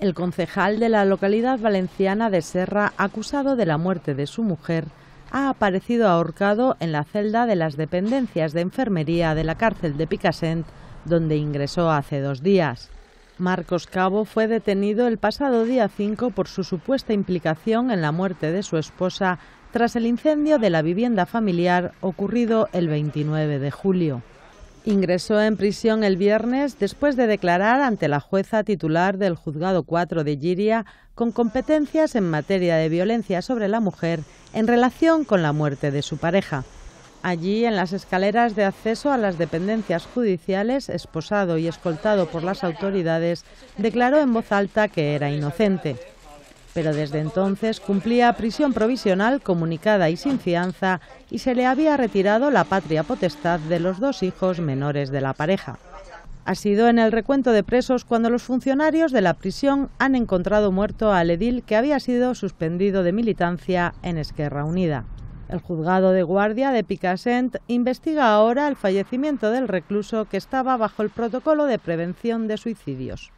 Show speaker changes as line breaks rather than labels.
el concejal de la localidad valenciana de Serra, acusado de la muerte de su mujer, ha aparecido ahorcado en la celda de las dependencias de enfermería de la cárcel de Picassent, donde ingresó hace dos días. Marcos Cabo fue detenido el pasado día 5 por su supuesta implicación en la muerte de su esposa tras el incendio de la vivienda familiar ocurrido el 29 de julio ingresó en prisión el viernes después de declarar ante la jueza titular del Juzgado 4 de Giria con competencias en materia de violencia sobre la mujer en relación con la muerte de su pareja. Allí, en las escaleras de acceso a las dependencias judiciales, esposado y escoltado por las autoridades, declaró en voz alta que era inocente pero desde entonces cumplía prisión provisional comunicada y sin fianza y se le había retirado la patria potestad de los dos hijos menores de la pareja. Ha sido en el recuento de presos cuando los funcionarios de la prisión han encontrado muerto al edil que había sido suspendido de militancia en Esquerra Unida. El juzgado de guardia de Picassent investiga ahora el fallecimiento del recluso que estaba bajo el protocolo de prevención de suicidios.